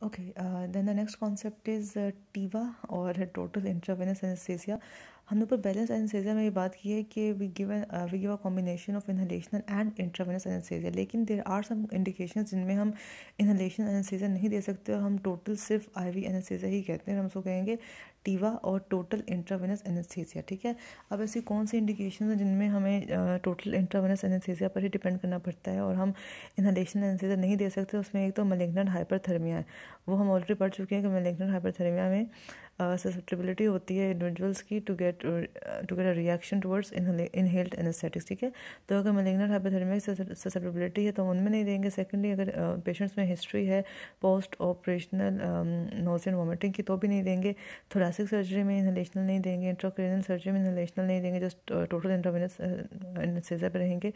Okay, uh, then the next concept is uh, TIVA or total intravenous anesthesia. हमने ऊपर balance anaesthesia में ये बात की है कि we give we give a combination of inhalational and intravenous anaesthesia लेकिन देर आर सम इंडिकेशन जिनमें हम इनहलेशन एनेस्थेजिया नहीं दे सकते और हम टोटल सिर्फ आई वी एनेस्थेजिया ही कहते हैं हम उसको कहेंगे टीवा और टोटल इंट्रावेनस एनेस्थेसिया ठीक है अब ऐसी कौन सी इंडिकेशन है जिनमें हमें टोटल इंट्रावेनस एनेस्थेसिया पर ही डिपेंड करना पड़ता है और हम इनहलेशन एनेस्थेसिया नहीं दे सकते उसमें एक तो मलेगनेंट हाइपरथर्मिया है वो हम ऑलरेडी पढ़ चुके हैं कि मलेगनेंट हाइपरथर्मिया में ससेप्टेबिलिटी uh, होती है इंडिविजुअल्स की to get to get a reaction towards inhaled anaesthetics ठीक है तो अगर मलेगनेंट हाइपोथर्मिक ससेप्टेबिलिटी है तो उनमें नहीं देंगे सेकेंडली अगर पेशेंट्स uh, में हिस्ट्री है post operational nausea and vomiting की तो भी नहीं देंगे थोरासिक सर्जरी में इनहेलेशनल नहीं देंगे इंट्रोक्रेनल सर्जरी में इनहेलेशनल नहीं देंगे जस्ट टोटल इंट्रावेनस एनेस्थेजा पर रहेंगे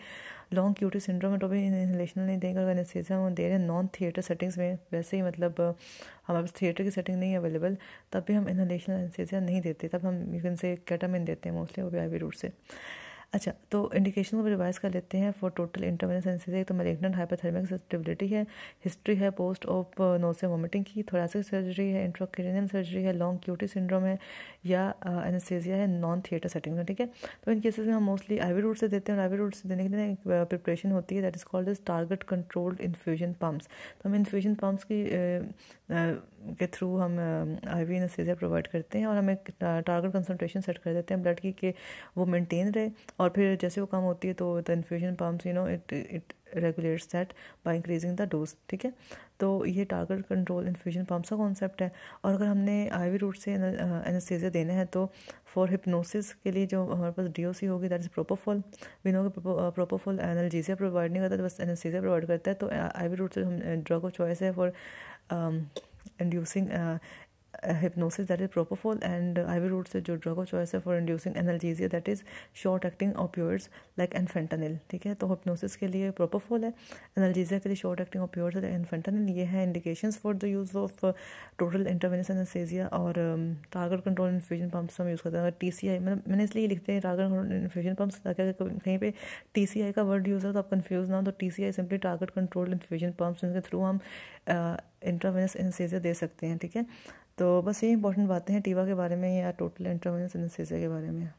लॉन्ग क्यूटी सिंड्रोम में तो भी इनहेलेशनल नहीं देंगे अगर एनेस्थेजा हम दे रहे हैं नॉन थिएटर सेटिंग्स में वैसे ही मतलब uh, हमारे पास थिएटर की सेटिंग नहीं अवेलेबल तब भी हम इनहेलेशनल एनसीजिया नहीं देते तब हम यू कैन से कैटामिन देते हैं मोस्टली वो भी आई रूट से अच्छा तो इंडिकेशन को रिवाइज कर लेते हैं फॉर टोटल इंटरवेनस एनसीसी तो मेलेग्नेंट हाइपरथर्मिक सेंसिटिविटी है हिस्ट्री है पोस्ट ऑफ नोसे वोमिटिंग की थोरासिक सर्जरी है इंट्रोक्रेनियन सर्जरी है लॉन्ग क्यूटी सिंड्रोम है या एनसेजिया uh, है नॉन थिएटर सेटिंग में ठीक है तो इन केसेस में हम मोस्टली आईवी रूट से देते हैं और आईवी रूट से देने के लिए प्रिपरेशन uh, होती है that is called is target controlled infusion pumps तो हम इन्फ्यूजन पम्प्स की uh, uh, के थ्रू हम आई वी एनस्थीसिया प्रोवाइड करते हैं और हमें टारगेट कंसनट्रेशन सेट कर देते हैं ब्लड की कि वो मेनटेन रहे और फिर जैसे वो कम होती है तो the infusion pumps you know it it regulates that by increasing the dose ठीक है तो ये टारगेट कंट्रोल इन्फ्यूजन पम्प्स का कॉन्सेप्ट है और अगर हमने आई वी रूट से एनेस्थीसिया uh, देना है तो फॉर हिप्नोसिस के लिए जो हमारे पास डी ओ सी होगी दैट इज़ प्रोपोफॉल विनो के प्रोपोफॉल एनर्जीजिया प्रोवाइड नहीं करता तो बस एनेस्थीसिया प्रोवाइड करता है तो आई वी रूट से हम ड्रग ऑफ चॉइस है for inducing uh, hypnosis that is propofol and uh, IV route से जो drug of choice है for inducing analgesia that is short acting opioids like fentanyl ठीक है तो hypnosis के लिए propofol है analgesia के लिए short acting opioids है like fentanyl ये है indications for the use of uh, total intravenous anesthesia और um, target control infusion pumps हम यूज़ करते हैं टी सी आई मैंने मैंने इसलिए लिखते हैं target control infusion pumps ताकि कहीं पे टी सी आई का वर्ड यूज़ हो तो आप कन्फ्यूज़ ना हो तो T C I simply target control infusion pumps जिनके थ्रू हम इंट्रावेनस एनेस्थीसिया दे सकते हैं ठीक है तो बस ये इंपॉर्टेंट बातें हैं टीवा के बारे में या टोटल इंटरवेंस एनेस्थीसिया के बारे में